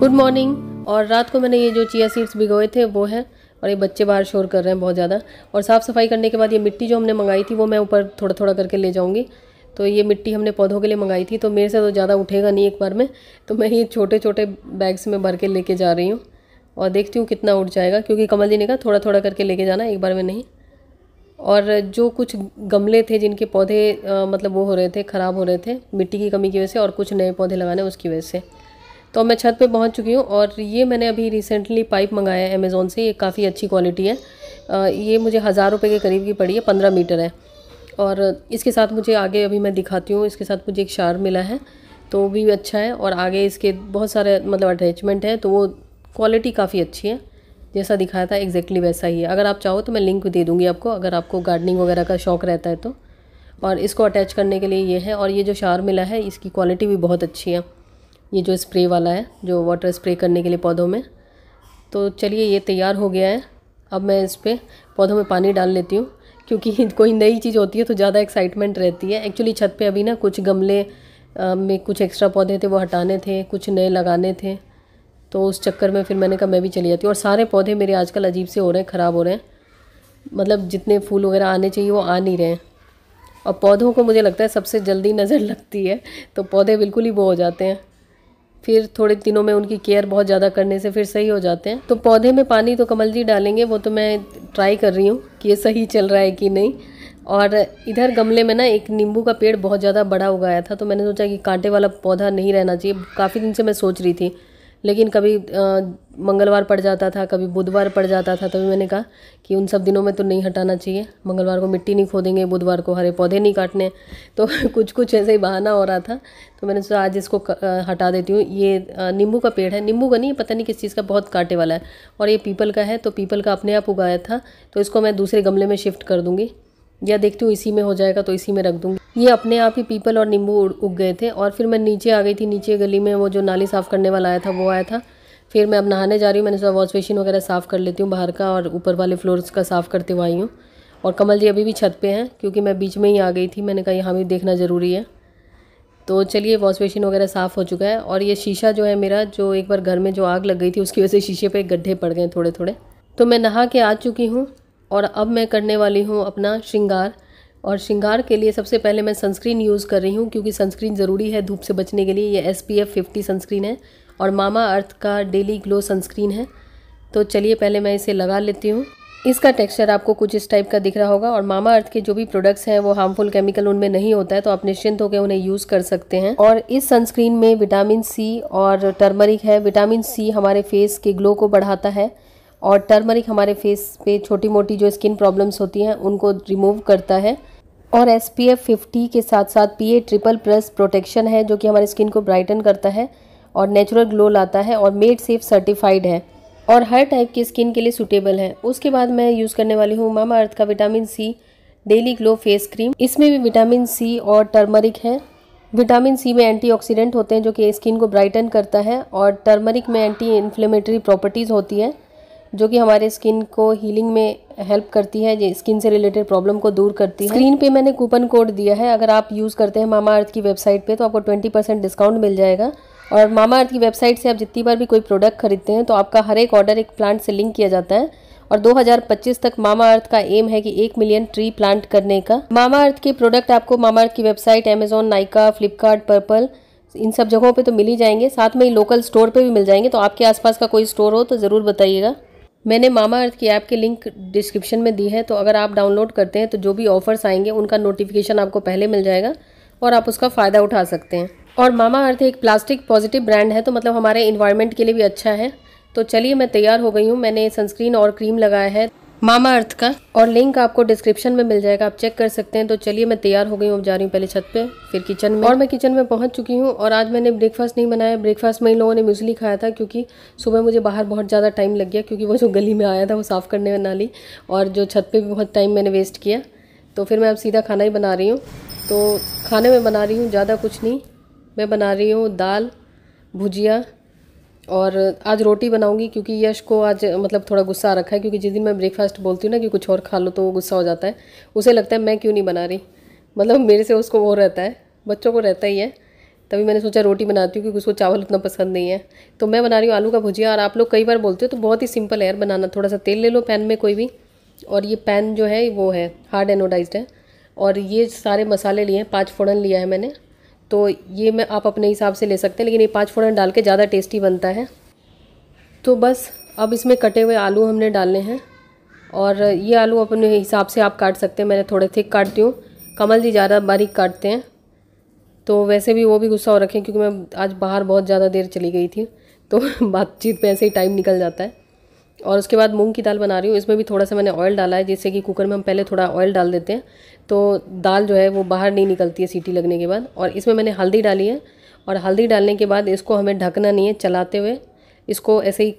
good morning और रात को मैंने ये जो चिया सीड्स भिगोए थे वो हैं और ये बच्चे बाहर शोर कर रहे हैं बहुत ज़्यादा और साफ़ सफाई करने के बाद ये मिट्टी जो हमने मंगाई थी वो मैं ऊपर थोड़ा थोड़ा करके ले जाऊँगी तो ये मिट्टी हमने पौधों के लिए मंगाई थी तो मेरे से तो ज़्यादा उठेगा नहीं एक बार में तो मैं ये छोटे छोटे बैग्स में भर के लेके जा रही हूँ और देखती हूँ कितना उठ जाएगा क्योंकि कमल जी ने कहा थोड़ा थोड़ा करके लेके जाना एक बार में नहीं और जो कुछ गमले थे जिनके पौधे आ, मतलब वो हो रहे थे ख़राब हो रहे थे मिट्टी की कमी की वजह से और कुछ नए पौधे लगाने उसकी वजह से तो मैं छत पे पहुंच चुकी हूँ और ये मैंने अभी रिसेंटली पाइप मंगाया है अमेज़ोन से ये काफ़ी अच्छी क्वालिटी है आ, ये मुझे हज़ार रुपये के करीब की पड़ी है पंद्रह मीटर है और इसके साथ मुझे आगे अभी मैं दिखाती हूँ इसके साथ मुझे एक शार मिला है तो भी अच्छा है और आगे इसके बहुत सारे मतलब अटैचमेंट है तो वो क्वालिटी काफ़ी अच्छी है जैसा दिखाया था एग्जैक्टली वैसा ही है अगर आप चाहो तो मैं लिंक दे दूँगी आपको अगर आपको गार्डनिंग वगैरह का शौक़ रहता है तो और इसको अटैच करने के लिए ये है और ये जो शार मिला है इसकी क्वालिटी भी बहुत अच्छी है ये जो स्प्रे वाला है जो वाटर स्प्रे करने के लिए पौधों में तो चलिए ये तैयार हो गया है अब मैं इस पर पौधों में पानी डाल लेती हूँ क्योंकि कोई नई चीज़ होती है तो ज़्यादा एक्साइटमेंट रहती है एक्चुअली छत पे अभी ना कुछ गमले में कुछ एक्स्ट्रा पौधे थे वो हटाने थे कुछ नए लगाने थे तो उस चक्कर में फिर मैंने कहा मैं भी चली जाती हूँ और सारे पौधे मेरे आजकल अजीब से हो रहे हैं ख़राब हो रहे हैं मतलब जितने फूल वगैरह आने चाहिए वो आ नहीं रहे हैं और पौधों को मुझे लगता है सबसे जल्दी नज़र लगती है तो पौधे बिल्कुल ही वो हो जाते हैं फिर थोड़े दिनों में उनकी केयर बहुत ज़्यादा करने से फिर सही हो जाते हैं तो पौधे में पानी तो कमल जी डालेंगे वो तो मैं ट्राई कर रही हूँ कि ये सही चल रहा है कि नहीं और इधर गमले में ना एक नींबू का पेड़ बहुत ज़्यादा बड़ा उगाया था तो मैंने सोचा कि कांटे वाला पौधा नहीं रहना चाहिए काफ़ी दिन से मैं सोच रही थी लेकिन कभी मंगलवार पड़ जाता था कभी बुधवार पड़ जाता था तभी मैंने कहा कि उन सब दिनों में तो नहीं हटाना चाहिए मंगलवार को मिट्टी नहीं खोदेंगे बुधवार को हरे पौधे नहीं काटने तो कुछ कुछ ऐसे ही बहाना हो रहा था तो मैंने सोचा आज इसको हटा देती हूँ ये नींबू का पेड़ है नींबू का नहीं पता नहीं किस चीज़ का बहुत काटे वाला है और ये पीपल का है तो पीपल का अपने आप उगाया था तो इसको मैं दूसरे गमले में शिफ्ट कर दूँगी या देखती हूँ इसी में हो जाएगा तो इसी में रख दूँगी ये अपने आप ही पीपल और नींबू उग गए थे और फिर मैं नीचे आ गई थी नीचे गली में वो जो नाली साफ़ करने वाला आया था वो आया था फिर मैं अब नहाने जा रही हूँ मैंने वॉश बेसिन वगैरह साफ़ कर लेती हूँ बाहर का और ऊपर वाले फ्लोर्स का साफ़ करते हुए आई हूँ और कमल जी अभी भी छत पे हैं क्योंकि मैं बीच में ही आ गई थी मैंने कहा यहाँ भी देखना ज़रूरी है तो चलिए वॉश बेसिन वगैरह साफ़ हो चुका है और ये शीशा जो है मेरा जो एक बार घर में जो आग लग गई थी उसकी वजह से शीशे पर गड्ढे पड़ गए थोड़े थोड़े तो मैं नहा के आ चुकी हूँ और अब मैं करने वाली हूँ अपना श्रृंगार और श्रृंगार के लिए सबसे पहले मैं सनस्क्रीन यूज़ कर रही हूँ क्योंकि सनस्क्रीन ज़रूरी है धूप से बचने के लिए ये S P F fifty sunscreen है और मामा अर्थ का डेली ग्लो सनस्क्रीन है तो चलिए पहले मैं इसे लगा लेती हूँ इसका टेक्सचर आपको कुछ इस टाइप का दिख रहा होगा और मामा अर्थ के जो भी प्रोडक्ट्स हैं वो हार्मफुल केमिकल उनमें नहीं होता है तो आप निश्चिंत होकर उन्हें यूज़ कर सकते हैं और इस सनस्क्रीन में विटामिन सी और टर्मरिक है विटामिन सी हमारे फेस के ग्लो को बढ़ाता है और टर्मरिक हमारे फेस पे छोटी मोटी जो स्किन प्रॉब्लम्स होती हैं उनको रिमूव करता है और एस पी एफ फिफ्टी के साथ साथ P A triple plus protection है जो कि हमारे स्किन को ब्राइटन करता है और नेचुरल ग्लो लाता है और मेड सेफ सर्टिफाइड है और हर टाइप की स्किन के लिए सूटेबल है उसके बाद मैं यूज़ करने वाली हूँ मामा अर्थ का vitamin C daily glow face cream इसमें भी विटामिन सी और टर्मरिक है विटामिन सी में एंटी होते हैं जो कि स्किन को ब्राइटन करता है और टर्मरिक में एंटी इन्फ्लेमेटरी प्रॉपर्टीज़ होती है जो कि हमारे स्किन को हीलिंग में हेल्प करती है स्किन से रिलेटेड प्रॉब्लम को दूर करती है स्क्रीन पे मैंने कूपन कोड दिया है अगर आप यूज़ करते हैं मामा अर्थ की वेबसाइट पे तो आपको 20 परसेंट डिस्काउंट मिल जाएगा और मामा अर्थ की वेबसाइट से आप जितनी बार भी कोई प्रोडक्ट खरीदते हैं तो आपका हर एक ऑर्डर एक प्लांट से लिंक किया जाता है और 2025 तक मामा अर्थ का एम है कि एक मिलियन ट्री प्लांट करने का मामा अर्थ के प्रोडक्ट आपको मामा अर्थ की वेबसाइट अमेजोन नाइका फ्लिपकार्ट पर्पल इन सब जगहों पे तो मिल ही जाएंगे साथ में ही लोकल स्टोर पे भी मिल जाएंगे तो आपके आसपास का कोई स्टोर हो तो ज़रूर बताइएगा मैंने मामा अर्थ की ऐप की लिंक डिस्क्रिप्शन में दी है तो अगर आप डाउनलोड करते हैं तो जो भी ऑफर्स आएंगे उनका नोटिफिकेशन आपको पहले मिल जाएगा और आप उसका फ़ायदा उठा सकते हैं और मामा अर्थ एक प्लास्टिक पॉजिटिव ब्रांड है तो मतलब हमारे इन्वायरमेंट के लिए भी अच्छा है तो चलिए मैं तैयार हो गई हूँ मैंने सनस्क्रीन और क्रीम लगाया है मामा अर्थ का और लिंक आपको डिस्क्रिप्शन में मिल जाएगा आप चेक कर सकते हैं तो चलिए मैं तैयार हो गई हूँ अब जा रही हूँ पहले छत पे फिर किचन में और मैं किचन में पहुँच चुकी हूँ और आज मैंने ब्रेकफास्ट नहीं बनाया ब्रेकफास्ट में इन लोगों ने म्यूजली खाया था क्योंकि सुबह मुझे बाहर बहुत ज़्यादा टाइम लग गया क्योंकि वो जो गली में आया था वो साफ़ करने में नाली और जो छत पर भी बहुत टाइम मैंने वेस्ट किया तो फिर मैं अब सीधा खाना ही बना रही हूँ तो खाने में बना रही हूँ ज़्यादा कुछ नहीं मैं बना रही हूँ दाल भुजिया और आज रोटी बनाऊंगी क्योंकि यश को आज मतलब थोड़ा गुस्सा आ रखा है क्योंकि जिस दिन मैं ब्रेकफास्ट बोलती हूँ ना कि कुछ और खा लो तो वो गुस्सा हो जाता है उसे लगता है मैं क्यों नहीं बना रही मतलब मेरे से उसको वो रहता है बच्चों को रहता ही है तभी मैंने सोचा रोटी बनाती हूँ क्योंकि उसको चावल उतना पसंद नहीं है तो मैं बना रही हूँ आलू का भुजिया और आप लोग कई बार बोलते हो तो बहुत ही सिंपल है यार बनाना थोड़ा सा तेल ले लो पैन में कोई भी और ये पैन जो है वो है हार्ड एनोडाइज्ड है और ये सारे मसाले लिए हैं पाँच फोड़न लिया है मैंने तो ये मैं आप अपने हिसाब से ले सकते हैं लेकिन ये पाँच फोड़न डाल के ज़्यादा टेस्टी बनता है तो बस अब इसमें कटे हुए आलू हमने डालने हैं और ये आलू अपने हिसाब से आप काट सकते हैं मैंने थोड़े थिक काटती हूँ कमल जी ज़्यादा बारीक काटते हैं तो वैसे भी वो भी गुस्सा हो रखे क्योंकि मैं आज बाहर बहुत ज़्यादा देर चली गई थी तो बातचीत में ऐसे ही टाइम निकल जाता है और उसके बाद मूंग की दाल बना रही हूँ इसमें भी थोड़ा सा मैंने ऑयल डाला है जैसे कि कुकर में हम पहले थोड़ा ऑयल डाल देते हैं तो दाल जो है वो बाहर नहीं निकलती है सीटी लगने के बाद और इसमें मैंने हल्दी डाली है और हल्दी डालने के बाद इसको हमें ढकना नहीं है चलाते हुए इसको ऐसे ही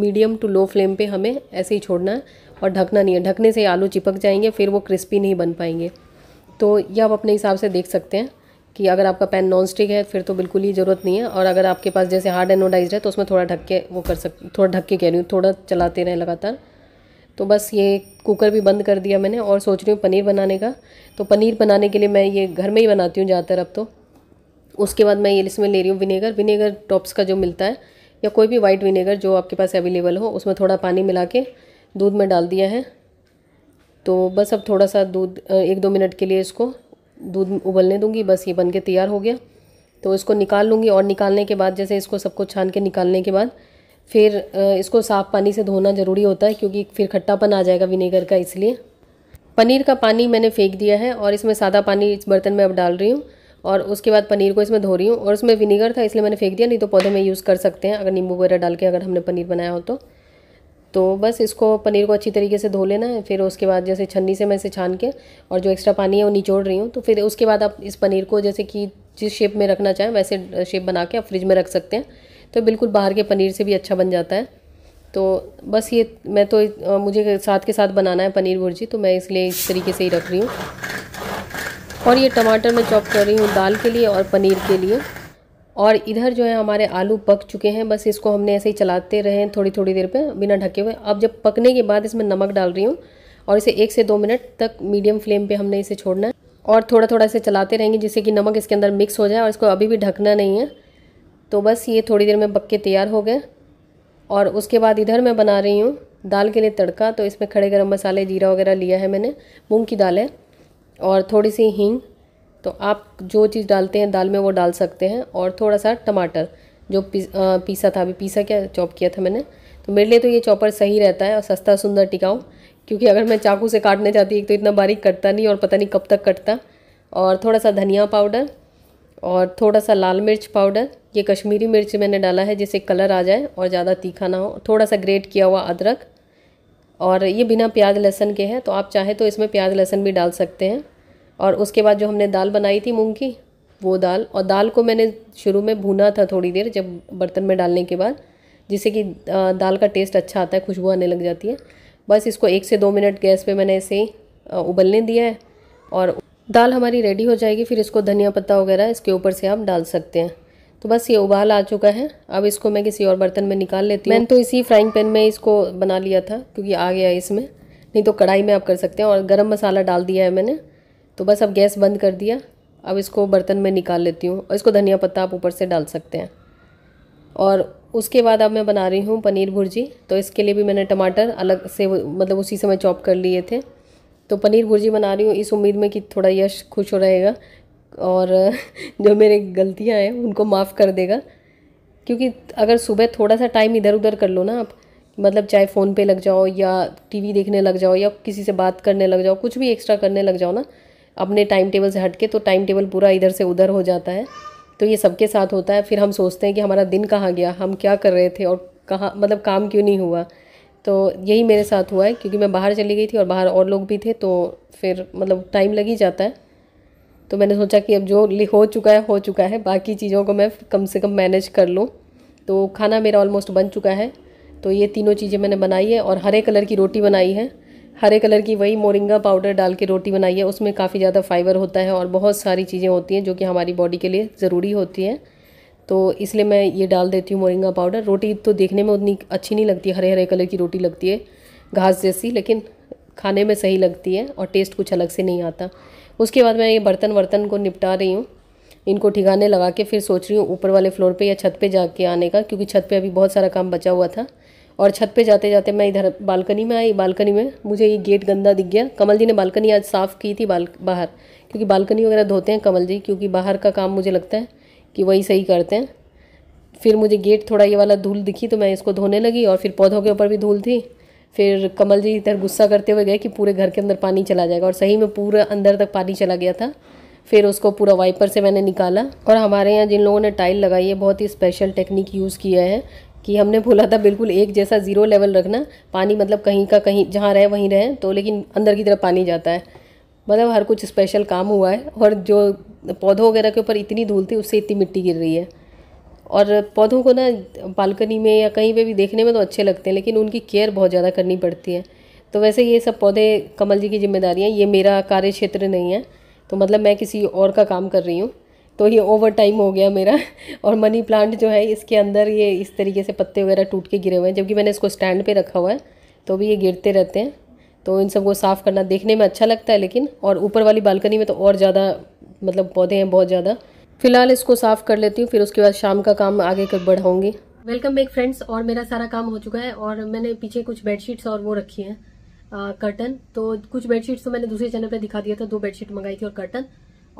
मीडियम टू लो फ्लेम पर हमें ऐसे ही छोड़ना है और ढकना नहीं है ढकने से आलू चिपक जाएंगे फिर वो क्रिस्पी नहीं बन पाएंगे तो ये आप अपने हिसाब से देख सकते हैं कि अगर आपका पैन नॉन स्टिक है फिर तो बिल्कुल ही ज़रूरत नहीं है और अगर आपके पास जैसे हार्ड एनोडाइज है तो उसमें थोड़ा ढक के वो कर सक थोड़ा ढक के कह रही हूँ थोड़ा चलाते रहें लगातार तो बस ये कुकर भी बंद कर दिया मैंने और सोच रही हूँ पनीर बनाने का तो पनीर बनाने के लिए मैं ये घर में ही बनाती हूँ ज़्यादातर अब तो उसके बाद मैं ये इसमें ले रही हूँ विनेगर विनेगर टॉप्स का जो मिलता है या कोई भी वाइट विनेगर जो आपके पास अवेलेबल हो उसमें थोड़ा पानी मिला के दूध में डाल दिया है तो बस अब थोड़ा सा दूध एक दो मिनट के लिए इसको दूध उबलने दूंगी बस ये बन के तैयार हो गया तो इसको निकाल लूँगी और निकालने के बाद जैसे इसको सबको छान के निकालने के बाद फिर इसको साफ़ पानी से धोना ज़रूरी होता है क्योंकि फिर खट्टापन आ जाएगा विनेगर का इसलिए पनीर का पानी मैंने फेंक दिया है और इसमें सादा पानी इस बर्तन में अब डाल रही हूँ और उसके बाद पनीर को इसमें धो रही हूँ और उसमें विनेगर था इसलिए मैंने फेंक दिया नहीं तो पौधे में यूज़ कर सकते हैं अगर नींबू वगैरह डाल के अगर हमने पनीर बनाया हो तो तो बस इसको पनीर को अच्छी तरीके से धो लेना है फिर उसके बाद जैसे छन्नी से मैं इसे छान के और जो एक्स्ट्रा पानी है वो निचोड़ रही हूँ तो फिर उसके बाद आप इस पनीर को जैसे कि जिस शेप में रखना चाहें वैसे शेप बना के आप फ्रिज में रख सकते हैं तो बिल्कुल बाहर के पनीर से भी अच्छा बन जाता है तो बस ये मैं तो मुझे साथ के साथ बनाना है पनीर भुर्जी तो मैं इसलिए इस तरीके से ही रख रही हूँ और ये टमाटर मैं चॉप कर रही हूँ दाल के लिए और पनीर के लिए और इधर जो है हमारे आलू पक चुके हैं बस इसको हमने ऐसे ही चलाते रहे थोड़ी थोड़ी देर पे बिना ढके हुए अब जब पकने के बाद इसमें नमक डाल रही हूँ और इसे एक से दो मिनट तक मीडियम फ्लेम पे हमने इसे छोड़ना है और थोड़ा थोड़ा इसे चलाते रहेंगे जिससे कि नमक इसके अंदर मिक्स हो जाए और इसको अभी भी ढकना नहीं है तो बस ये थोड़ी देर में पक के तैयार हो गए और उसके बाद इधर मैं बना रही हूँ दाल के लिए तड़का तो इसमें खड़े गर्म मसाले जीरा वगैरह लिया है मैंने मूँग की दाल है और थोड़ी सी हींग तो आप जो चीज़ डालते हैं दाल में वो डाल सकते हैं और थोड़ा सा टमाटर जो पी, आ, पीसा था अभी पीसा क्या चॉप किया था मैंने तो मेरे लिए तो ये चॉपर सही रहता है और सस्ता सुंदर टिकाऊ क्योंकि अगर मैं चाकू से काटने जाती एक तो इतना बारीक कटता नहीं और पता नहीं कब तक कटता और थोड़ा सा धनिया पाउडर और थोड़ा सा लाल मिर्च पाउडर ये कश्मीरी मिर्च मैंने डाला है जिससे कलर आ जाए और ज़्यादा तीखा ना हो थोड़ा सा ग्रेट किया हुआ अदरक और ये बिना प्याज लहसन के हैं तो आप चाहे तो इसमें प्याज लहसन भी डाल सकते हैं और उसके बाद जो हमने दाल बनाई थी मूंग की वो दाल और दाल को मैंने शुरू में भुना था थोड़ी देर जब बर्तन में डालने के बाद जिससे कि दाल का टेस्ट अच्छा आता है खुशबू आने लग जाती है बस इसको एक से दो मिनट गैस पे मैंने इसे उबलने दिया है और दाल हमारी रेडी हो जाएगी फिर इसको धनिया पत्ता वगैरह इसके ऊपर से आप डाल सकते हैं तो बस ये उबाल आ चुका है अब इसको मैं किसी और बर्तन में निकाल लेती हूँ मैंने तो इसी फ्राइंग पैन में इसको बना लिया था क्योंकि आ गया इसमें नहीं तो कढ़ाई में आप कर सकते हैं और गरम मसाला डाल दिया है मैंने तो बस अब गैस बंद कर दिया अब इसको बर्तन में निकाल लेती हूँ और इसको धनिया पत्ता आप ऊपर से डाल सकते हैं और उसके बाद अब मैं बना रही हूँ पनीर भुर्जी तो इसके लिए भी मैंने टमाटर अलग से मतलब उसी समय चॉप कर लिए थे तो पनीर भुर्जी बना रही हूँ इस उम्मीद में कि थोड़ा यश खुश हो रहेगा और जो मेरे गलतियाँ हैं उनको माफ़ कर देगा क्योंकि अगर सुबह थोड़ा सा टाइम इधर उधर कर लो ना आप मतलब चाहे फ़ोन पे लग जाओ या टीवी देखने लग जाओ या किसी से बात करने लग जाओ कुछ भी एक्स्ट्रा करने लग जाओ ना अपने टाइम टेबल से हट के तो टाइम टेबल पूरा इधर से उधर हो जाता है तो ये सबके साथ होता है फिर हम सोचते हैं कि हमारा दिन कहाँ गया हम क्या कर रहे थे और कहाँ मतलब काम क्यों नहीं हुआ तो यही मेरे साथ हुआ है क्योंकि मैं बाहर चली गई थी और बाहर और लोग भी थे तो फिर मतलब टाइम लग ही जाता है तो मैंने सोचा कि अब जो हो चुका है हो चुका है बाकी चीज़ों को मैं कम से कम मैनेज कर लूँ तो खाना मेरा ऑलमोस्ट बन चुका है तो ये तीनों चीज़ें मैंने बनाई है और हरे कलर की रोटी बनाई है हरे कलर की वही मोरिंगा पाउडर डाल के रोटी बनाई है उसमें काफ़ी ज़्यादा फाइबर होता है और बहुत सारी चीज़ें होती हैं जो कि हमारी बॉडी के लिए ज़रूरी होती हैं तो इसलिए मैं ये डाल देती हूँ मोरिंगा पाउडर रोटी तो देखने में उतनी अच्छी नहीं लगती हरे हरे कलर की रोटी लगती है घास जैसी लेकिन खाने में सही लगती है और टेस्ट कुछ अलग से नहीं आता उसके बाद मैं ये बर्तन वर्तन को निपटा रही हूँ इनको ठिकाने लगा के फिर सोच रही हूँ ऊपर वाले फ्लोर पे या छत पे जाके आने का क्योंकि छत पे अभी बहुत सारा काम बचा हुआ था और छत पे जाते जाते मैं इधर बालकनी में आई बालकनी में मुझे ये गेट गंदा दिख गया कमल जी ने बालकनी आज साफ़ की थी बाल बाहर क्योंकि बालकनी वगैरह धोते हैं कमल जी क्योंकि बाहर का काम मुझे लगता है कि वही सही करते हैं फिर मुझे गेट थोड़ा ये वाला धूल दिखी तो मैं इसको धोने लगी और फिर पौधों के ऊपर भी धूल थी फिर कमल जी इधर गुस्सा करते हुए गए कि पूरे घर के अंदर पानी चला जाएगा और सही में पूरा अंदर तक पानी चला गया था फिर उसको पूरा वाइपर से मैंने निकाला और हमारे यहाँ जिन लोगों ने टाइल लगाई है बहुत ही स्पेशल टेक्निक यूज़ किया है कि हमने बोला था बिल्कुल एक जैसा ज़ीरो लेवल रखना पानी मतलब कहीं का कहीं जहाँ रहे वहीं रहे तो लेकिन अंदर की तरफ पानी जाता है मतलब हर कुछ स्पेशल काम हुआ है और जो पौधों वगैरह के ऊपर इतनी धूल थी उससे इतनी मिट्टी गिर रही है और पौधों को ना बालकनी में या कहीं पे भी देखने में तो अच्छे लगते हैं लेकिन उनकी केयर बहुत ज़्यादा करनी पड़ती है तो वैसे ये सब पौधे कमल जी की जिम्मेदारी हैं ये मेरा कार्य क्षेत्र नहीं है तो मतलब मैं किसी और का काम कर रही हूँ तो ये ओवर टाइम हो गया मेरा और मनी प्लांट जो है इसके अंदर ये इस तरीके से पत्ते वगैरह टूट के गिरे हुए हैं जबकि मैंने इसको स्टैंड पे रखा हुआ है तो भी ये गिरते रहते हैं तो इन सबको साफ़ करना देखने में अच्छा लगता है लेकिन और ऊपर वाली बालकनी में तो और ज़्यादा मतलब पौधे हैं बहुत ज़्यादा फिलहाल इसको साफ़ कर लेती हूँ फिर उसके बाद शाम का काम आगे कर बढ़ाऊँगी वेलकम बैक फ्रेंड्स और मेरा सारा काम हो चुका है और मैंने पीछे कुछ बेडशीट्स और वो रखी हैं कर्टन तो कुछ बेडशीट्स तो मैंने दूसरे चैनल पर दिखा दिया था दो बेडशीट मंगाई थी और कर्टन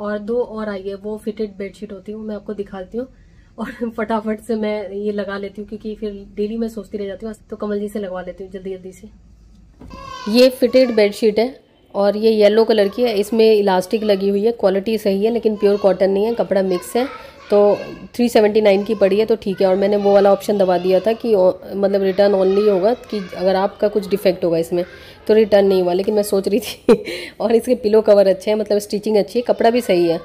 और दो और आई है वो फिटेड बेडशीट होती है वो मैं आपको दिखाती हूँ और फटाफट से मैं ये लगा लेती हूँ क्योंकि फिर डेली मैं सोचती रह जाती हूँ तो कमल जी से लगवा लेती हूँ जल्दी जल्दी से ये फिटेड बेडशीट है और ये येलो कलर की है इसमें इलास्टिक लगी हुई है क्वालिटी सही है लेकिन प्योर कॉटन नहीं है कपड़ा मिक्स है तो 379 की पड़ी है तो ठीक है और मैंने वो वाला ऑप्शन दबा दिया था कि मतलब रिटर्न ऑनली होगा कि अगर आपका कुछ डिफेक्ट होगा इसमें तो रिटर्न नहीं हुआ लेकिन मैं सोच रही थी और इसके पिलो कवर अच्छे हैं मतलब स्टिचिंग अच्छी है कपड़ा भी सही है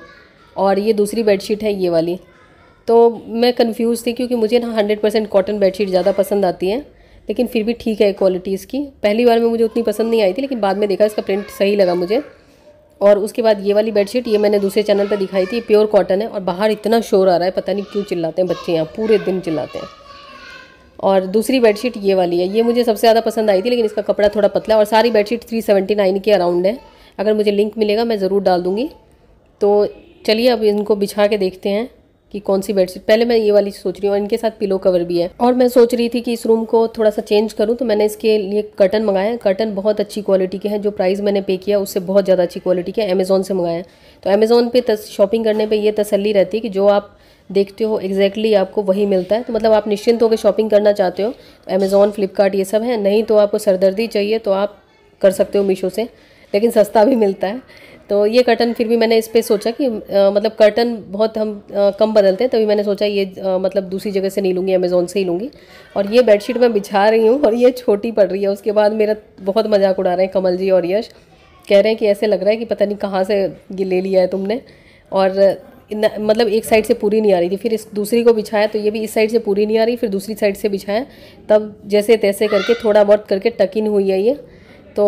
और ये दूसरी बेडशीट है ये वाली तो मैं कंफ्यूज थी क्योंकि मुझे ना हंड्रेड परसेंट कॉटन बेडशीट ज़्यादा पसंद आती है लेकिन फिर भी ठीक है क्वालिटी इसकी पहली बार में मुझे उतनी पसंद नहीं आई थी लेकिन बाद में देखा इसका प्रिंट सही लगा मुझे और उसके बाद ये वाली बेडशीट ये मैंने दूसरे चैनल पर दिखाई थी प्योर कॉटन है और बाहर इतना शोर आ रहा है पता नहीं क्यों चिल्लाते हैं बच्चे यहाँ पूरे दिन चिल्लाते हैं और दूसरी बेडशीट ये वाली है ये मुझे सबसे ज़्यादा पसंद आई थी लेकिन इसका कपड़ा थोड़ा पतला है और सारी बेडशीट थ्री सेवेंटी नाइन के अराउंड है अगर मुझे लिंक मिलेगा मैं ज़रूर डाल दूँगी तो चलिए अब इनको बिछा के देखते हैं कि कौन सी बेडशीट पहले मैं ये वाली सोच रही हूँ इनके साथ पिलो कवर भी है और मैं सोच रही थी कि इस रूम को थोड़ा सा चेंज करूँ तो मैंने इसके लिए कर्टन मंगाए हैं कर्टन बहुत अच्छी क्वालिटी के हैं जो प्राइस मैंने पे किया उससे बहुत ज़्यादा अच्छी क्वालिटी के अमेज़ोन से मंगाए हैं तो अमेज़ोन पर शॉपिंग करने पर यह तसली रहती है कि जो आप देखते हो एग्जैक्टली exactly आपको वही मिलता है तो मतलब आप निश्चिंत होकर शॉपिंग करना चाहते हो अमेज़ॉन फ्लिपकार्ट ये सब है नहीं तो आपको सरदर्दी चाहिए तो आप कर सकते हो मीशो से लेकिन सस्ता भी मिलता है तो ये कर्टन फिर भी मैंने इस पर सोचा कि आ, मतलब कर्टन बहुत हम आ, कम बदलते हैं तभी मैंने सोचा ये आ, मतलब दूसरी जगह से नहीं लूँगी अमेज़ोन से ही लूँगी और ये बेडशीट मैं बिछा रही हूँ और ये छोटी पड़ रही है उसके बाद मेरा बहुत मजाक उड़ा रहे हैं कमल जी और यश कह रहे हैं कि ऐसे लग रहा है कि पता नहीं कहाँ से ये ले लिया है तुमने और मतलब एक साइड से पूरी नहीं आ रही थी फिर इस दूसरी को बिछाया तो ये भी इस साइड से पूरी नहीं आ रही फिर दूसरी साइड से बिछाया तब जैसे तैसे करके थोड़ा बहुत करके टकिन हुई है ये तो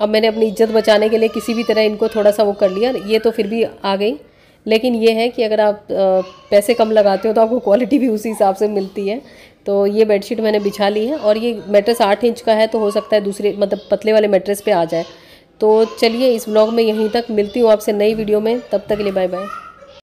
अब मैंने अपनी इज्जत बचाने के लिए किसी भी तरह इनको थोड़ा सा वो कर लिया ये तो फिर भी आ गई लेकिन ये है कि अगर आप पैसे कम लगाते हो तो आपको क्वालिटी भी उसी हिसाब से मिलती है तो ये बेडशीट मैंने बिछा ली है और ये मेट्रेस आठ इंच का है तो हो सकता है दूसरे मतलब पतले वाले मेट्रेस पे आ जाए तो चलिए इस ब्लॉग में यहीं तक मिलती हूँ आपसे नई वीडियो में तब तक के लिए बाय बाय